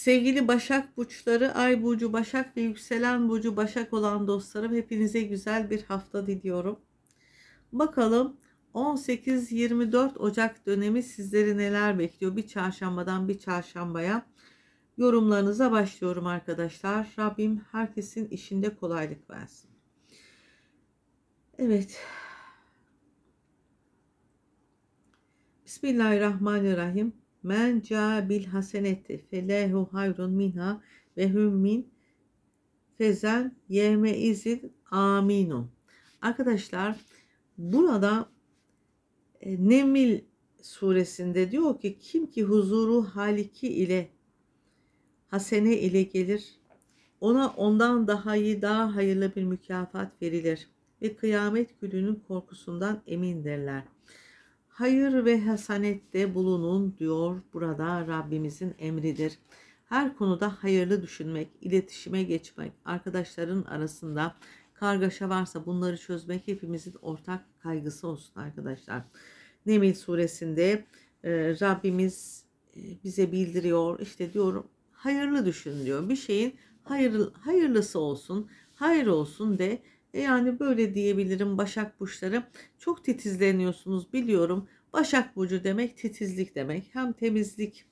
Sevgili Başak Burçları, Ay Burcu Başak ve Yükselen Burcu Başak olan dostlarım hepinize güzel bir hafta diliyorum. Bakalım 18-24 Ocak dönemi sizleri neler bekliyor? Bir çarşambadan bir çarşambaya yorumlarınıza başlıyorum arkadaşlar. Rabbim herkesin işinde kolaylık versin. Evet. Bismillahirrahmanirrahim. Men ca bil haseneti felehu hayrun minha ve hum min fezen yeme izin aminu. Arkadaşlar burada e, Nemil suresinde diyor ki kim ki huzuru haliki ile hasene ile gelir ona ondan daha iyi daha hayırlı bir mükafat verilir ve kıyamet gününün korkusundan emindirler hayır ve hasanette bulunun diyor burada Rabbimizin emridir. Her konuda hayırlı düşünmek, iletişime geçmek, arkadaşların arasında kargaşa varsa bunları çözmek hepimizin ortak kaygısı olsun arkadaşlar. Nemil suresinde e, Rabbimiz e, bize bildiriyor işte diyorum hayırlı düşün diyor. Bir şeyin hayır, hayırlısı olsun, hayır olsun de e, yani böyle diyebilirim Başak Burçları. Çok titizleniyorsunuz biliyorum. Başak Burcu demek titizlik demek. Hem temizlik,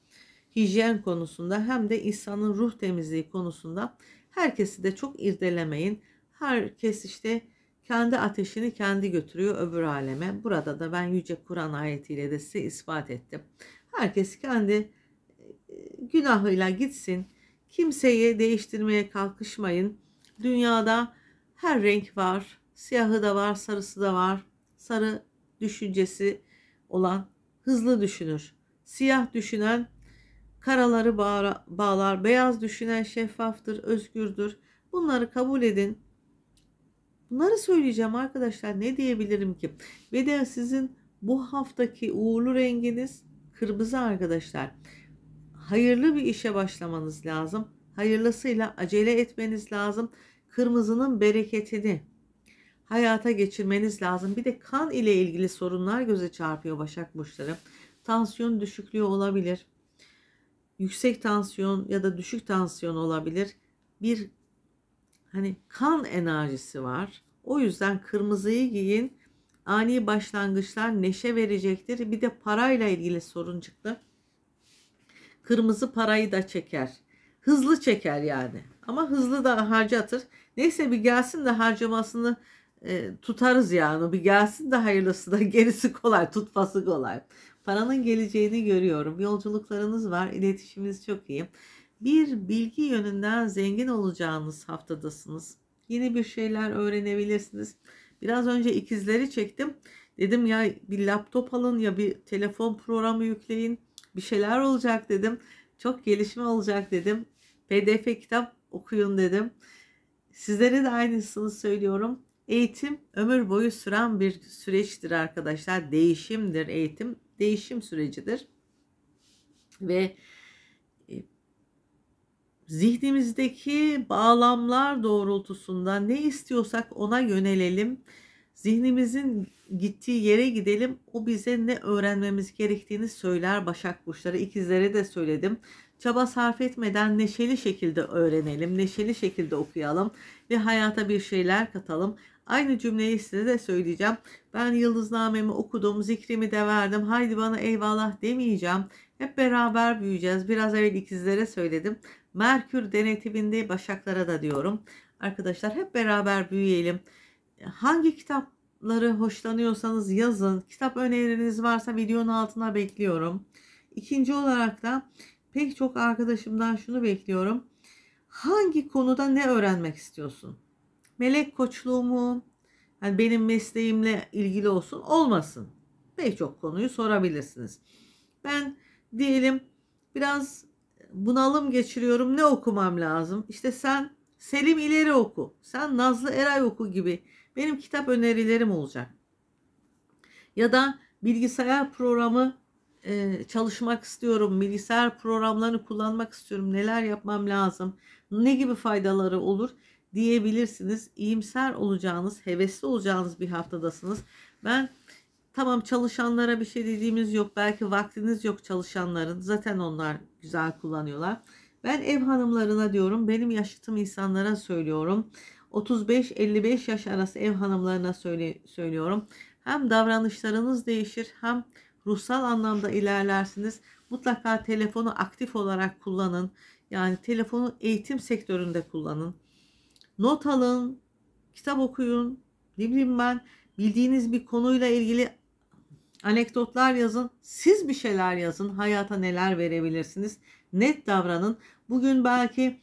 hijyen konusunda hem de insanın ruh temizliği konusunda herkesi de çok irdelemeyin. Herkes işte kendi ateşini kendi götürüyor öbür aleme. Burada da ben Yüce Kur'an ayetiyle de size ispat ettim. Herkes kendi e, günahıyla gitsin. Kimseyi değiştirmeye kalkışmayın. Dünyada her renk var. Siyahı da var, sarısı da var. Sarı düşüncesi olan hızlı düşünür. Siyah düşünen karaları bağlar. Beyaz düşünen şeffaftır, özgürdür. Bunları kabul edin. Bunları söyleyeceğim arkadaşlar. Ne diyebilirim ki? Ve de sizin bu haftaki uğurlu renginiz kırmızı arkadaşlar. Hayırlı bir işe başlamanız lazım. Hayırlısıyla acele etmeniz lazım kırmızının bereketini hayata geçirmeniz lazım. Bir de kan ile ilgili sorunlar göze çarpıyor Başak Burçları. Tansiyon düşüklüğü olabilir. Yüksek tansiyon ya da düşük tansiyon olabilir. Bir hani kan enerjisi var. O yüzden kırmızıyı giyin. Ani başlangıçlar neşe verecektir. Bir de parayla ilgili sorun çıktı. Kırmızı parayı da çeker. Hızlı çeker yani. Ama hızlı da harca atır. Neyse bir gelsin de harcamasını e, tutarız yani. Bir gelsin de hayırlısı da gerisi kolay, tutması kolay. Paranın geleceğini görüyorum. Yolculuklarınız var, iletişiminiz çok iyi. Bir bilgi yönünden zengin olacağınız haftadasınız. Yeni bir şeyler öğrenebilirsiniz. Biraz önce ikizleri çektim. Dedim ya bir laptop alın ya bir telefon programı yükleyin. Bir şeyler olacak dedim. Çok gelişme olacak dedim. PDF kitap okuyun dedim. Sizlere de aynısını söylüyorum. Eğitim ömür boyu süren bir süreçtir arkadaşlar. Değişimdir eğitim. Değişim sürecidir. Ve e, zihnimizdeki bağlamlar doğrultusunda ne istiyorsak ona yönelelim. Zihnimizin gittiği yere gidelim. O bize ne öğrenmemiz gerektiğini söyler Başak Burçları. ikizlere de söyledim. Çaba sarf etmeden neşeli şekilde öğrenelim, neşeli şekilde okuyalım ve hayata bir şeyler katalım. Aynı cümleyi size de söyleyeceğim. Ben yıldıznamemi okudum, zikrimi de verdim. Haydi bana eyvallah demeyeceğim. Hep beraber büyüyeceğiz. Biraz evvel ikizlere söyledim. Merkür denetiminde başaklara da diyorum. Arkadaşlar hep beraber büyüyelim. Hangi kitap kitapları hoşlanıyorsanız yazın. Kitap önerileriniz varsa videonun altına bekliyorum. İkinci olarak da pek çok arkadaşımdan şunu bekliyorum. Hangi konuda ne öğrenmek istiyorsun? Melek koçluğumu, Yani benim mesleğimle ilgili olsun olmasın. Pek çok konuyu sorabilirsiniz. Ben diyelim biraz bunalım geçiriyorum ne okumam lazım? İşte sen Selim ileri oku. Sen Nazlı Eray oku gibi benim kitap önerilerim olacak. Ya da bilgisayar programı e, çalışmak istiyorum. Bilgisayar programlarını kullanmak istiyorum. Neler yapmam lazım? Ne gibi faydaları olur? diyebilirsiniz. İyimser olacağınız, hevesli olacağınız bir haftadasınız. Ben tamam çalışanlara bir şey dediğimiz yok. Belki vaktiniz yok çalışanların. Zaten onlar güzel kullanıyorlar. Ben ev hanımlarına diyorum, benim yaşıtım insanlara söylüyorum. 35-55 yaş arası ev hanımlarına söyle, söylüyorum. Hem davranışlarınız değişir hem ruhsal anlamda ilerlersiniz. Mutlaka telefonu aktif olarak kullanın. Yani telefonu eğitim sektöründe kullanın. Not alın, kitap okuyun. Ne bileyim ben bildiğiniz bir konuyla ilgili Anekdotlar yazın. Siz bir şeyler yazın. Hayata neler verebilirsiniz? Net davranın. Bugün belki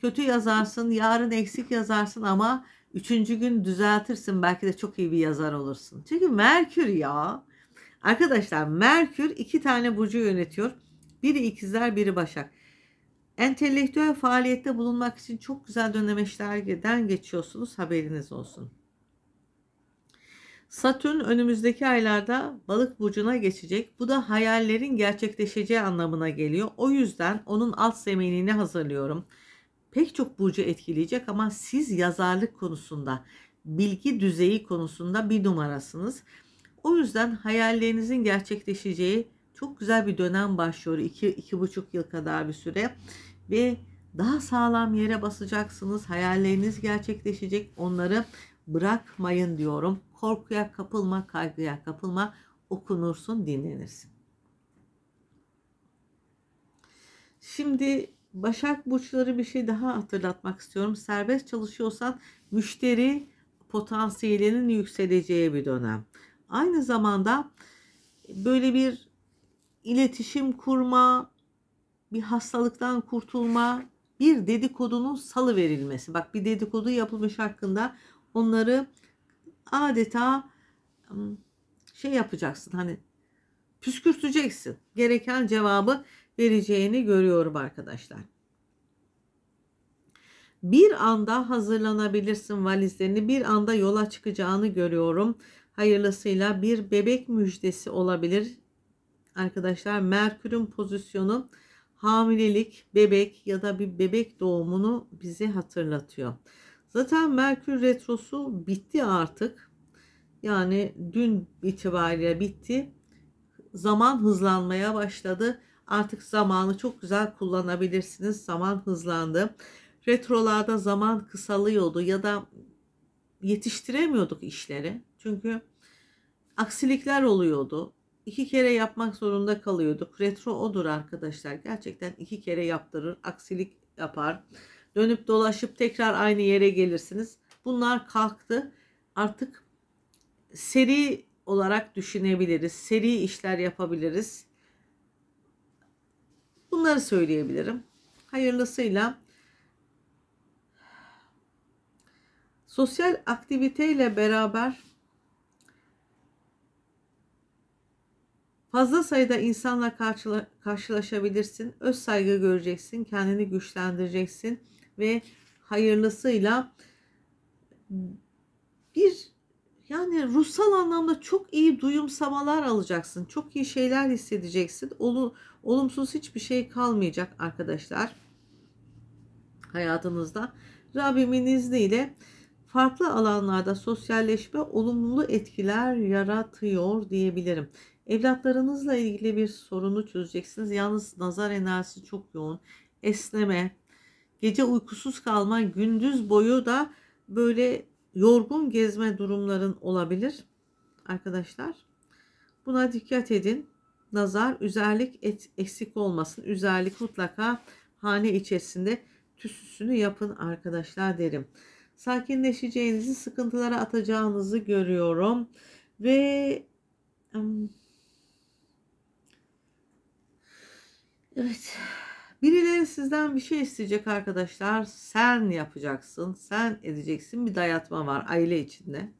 kötü yazarsın, yarın eksik yazarsın ama üçüncü gün düzeltirsin. Belki de çok iyi bir yazar olursun. Çünkü Merkür ya. Arkadaşlar Merkür iki tane burcu yönetiyor. Biri ikizler, biri başak. Entelektüel faaliyette bulunmak için çok güzel dönemeçlerden geçiyorsunuz. Haberiniz olsun. Satürn önümüzdeki aylarda balık burcuna geçecek. Bu da hayallerin gerçekleşeceği anlamına geliyor. O yüzden onun alt zeminini hazırlıyorum. Pek çok burcu etkileyecek ama siz yazarlık konusunda, bilgi düzeyi konusunda bir numarasınız. O yüzden hayallerinizin gerçekleşeceği çok güzel bir dönem başlıyor. 2 iki, iki buçuk yıl kadar bir süre. Ve daha sağlam yere basacaksınız. Hayalleriniz gerçekleşecek. Onları bırakmayın diyorum. Korkuya kapılma, kaygıya kapılma. Okunursun, dinlenirsin. Şimdi Başak burçları bir şey daha hatırlatmak istiyorum. Serbest çalışıyorsan müşteri potansiyelinin yükseleceği bir dönem. Aynı zamanda böyle bir iletişim kurma, bir hastalıktan kurtulma, bir dedikodunun salı verilmesi. Bak bir dedikodu yapılmış hakkında onları adeta şey yapacaksın hani püskürteceksin. Gereken cevabı vereceğini görüyorum arkadaşlar. Bir anda hazırlanabilirsin valizlerini, bir anda yola çıkacağını görüyorum. Hayırlısıyla bir bebek müjdesi olabilir. Arkadaşlar Merkür'ün pozisyonu hamilelik, bebek ya da bir bebek doğumunu bize hatırlatıyor. Zaten Merkür Retrosu bitti artık. Yani dün itibariyle bitti. Zaman hızlanmaya başladı. Artık zamanı çok güzel kullanabilirsiniz. Zaman hızlandı. Retrolarda zaman kısalıyordu ya da yetiştiremiyorduk işleri. Çünkü aksilikler oluyordu. İki kere yapmak zorunda kalıyorduk. Retro odur arkadaşlar. Gerçekten iki kere yaptırır, aksilik yapar. Dönüp dolaşıp tekrar aynı yere gelirsiniz. Bunlar kalktı. Artık seri olarak düşünebiliriz. Seri işler yapabiliriz. Bunları söyleyebilirim. Hayırlısıyla sosyal aktiviteyle beraber Fazla sayıda insanla karşılaşabilirsin. Öz saygı göreceksin. Kendini güçlendireceksin ve hayırlısıyla bir yani ruhsal anlamda çok iyi duyumsamalar alacaksın. Çok iyi şeyler hissedeceksin. Olu, olumsuz hiçbir şey kalmayacak arkadaşlar hayatınızda. Rabbimin izniyle farklı alanlarda sosyalleşme olumlu etkiler yaratıyor diyebilirim. Evlatlarınızla ilgili bir sorunu çözeceksiniz. Yalnız nazar enerjisi çok yoğun. Esneme, Gece uykusuz kalma, gündüz boyu da böyle yorgun gezme durumların olabilir arkadaşlar. Buna dikkat edin. Nazar, üzerlik et, eksik olmasın. Üzerlik mutlaka hane içerisinde tüsüsünü yapın arkadaşlar derim. Sakinleşeceğinizi, sıkıntılara atacağınızı görüyorum. Ve evet Birileri sizden bir şey isteyecek arkadaşlar. Sen yapacaksın, sen edeceksin. Bir dayatma var aile içinde.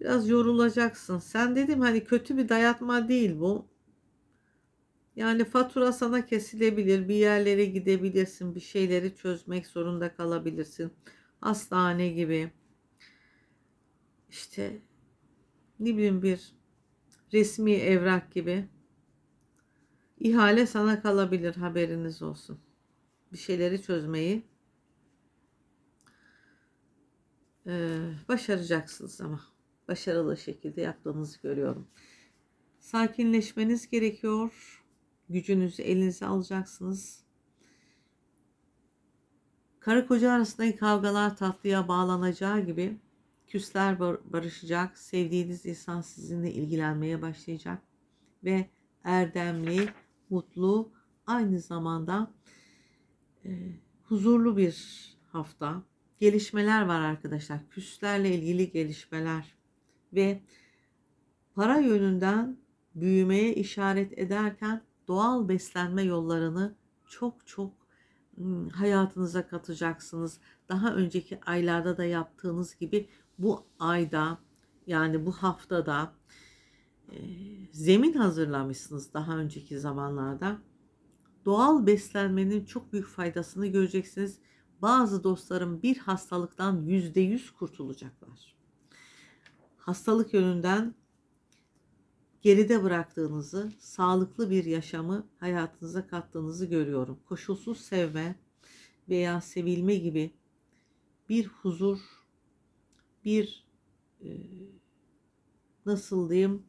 Biraz yorulacaksın. Sen dedim hani kötü bir dayatma değil bu. Yani fatura sana kesilebilir. Bir yerlere gidebilirsin. Bir şeyleri çözmek zorunda kalabilirsin. Hastane gibi. İşte ne bileyim bir resmi evrak gibi İhale sana kalabilir haberiniz olsun. Bir şeyleri çözmeyi e, başaracaksınız ama başarılı şekilde yaptığınızı görüyorum. Sakinleşmeniz gerekiyor. Gücünüzü elinize alacaksınız. Karı koca arasındaki kavgalar tatlıya bağlanacağı gibi küsler bar- barışacak, sevdiğiniz insan sizinle ilgilenmeye başlayacak ve erdemli, mutlu, aynı zamanda e, huzurlu bir hafta. Gelişmeler var arkadaşlar. Küslerle ilgili gelişmeler ve para yönünden büyümeye işaret ederken doğal beslenme yollarını çok çok hayatınıza katacaksınız. Daha önceki aylarda da yaptığınız gibi bu ayda yani bu haftada zemin hazırlamışsınız daha önceki zamanlarda. Doğal beslenmenin çok büyük faydasını göreceksiniz. Bazı dostlarım bir hastalıktan yüzde yüz kurtulacaklar. Hastalık yönünden geride bıraktığınızı, sağlıklı bir yaşamı hayatınıza kattığınızı görüyorum. Koşulsuz sevme veya sevilme gibi bir huzur, bir nasıl diyeyim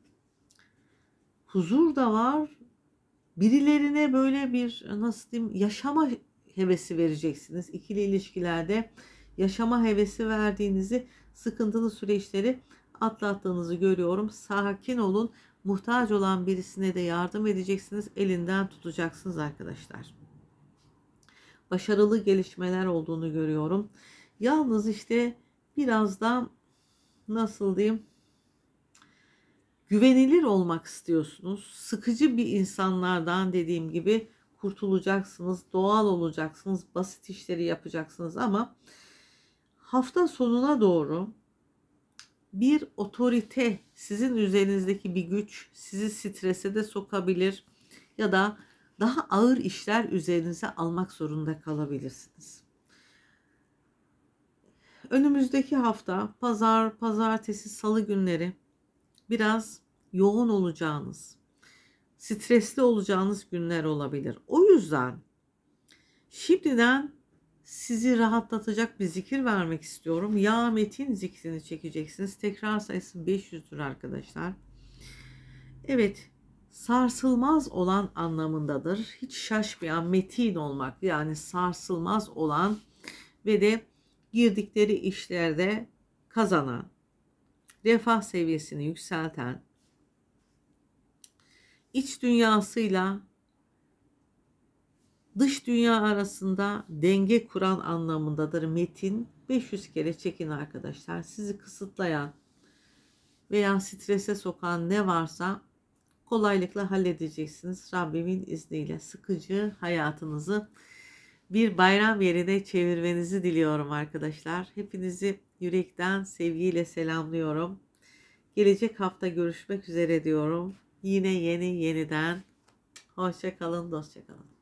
huzur da var. Birilerine böyle bir nasıl diyeyim yaşama hevesi vereceksiniz. İkili ilişkilerde yaşama hevesi verdiğinizi, sıkıntılı süreçleri atlattığınızı görüyorum. Sakin olun. Muhtaç olan birisine de yardım edeceksiniz. Elinden tutacaksınız arkadaşlar. Başarılı gelişmeler olduğunu görüyorum. Yalnız işte biraz da nasıl diyeyim güvenilir olmak istiyorsunuz. Sıkıcı bir insanlardan dediğim gibi kurtulacaksınız, doğal olacaksınız, basit işleri yapacaksınız ama hafta sonuna doğru bir otorite sizin üzerinizdeki bir güç sizi strese de sokabilir ya da daha ağır işler üzerinize almak zorunda kalabilirsiniz. Önümüzdeki hafta pazar, pazartesi, salı günleri biraz yoğun olacağınız, stresli olacağınız günler olabilir. O yüzden şimdiden sizi rahatlatacak bir zikir vermek istiyorum. Ya Metin zikrini çekeceksiniz. Tekrar sayısı 500'dür arkadaşlar. Evet, sarsılmaz olan anlamındadır. Hiç şaşmayan metin olmak yani sarsılmaz olan ve de girdikleri işlerde kazanan refah seviyesini yükselten, iç dünyasıyla dış dünya arasında denge kuran anlamındadır metin. 500 kere çekin arkadaşlar. Sizi kısıtlayan veya strese sokan ne varsa kolaylıkla halledeceksiniz. Rabbimin izniyle sıkıcı hayatınızı bir bayram yerine çevirmenizi diliyorum arkadaşlar. Hepinizi yürekten sevgiyle selamlıyorum. Gelecek hafta görüşmek üzere diyorum. Yine yeni yeniden. Hoşça kalın, dostça kalın.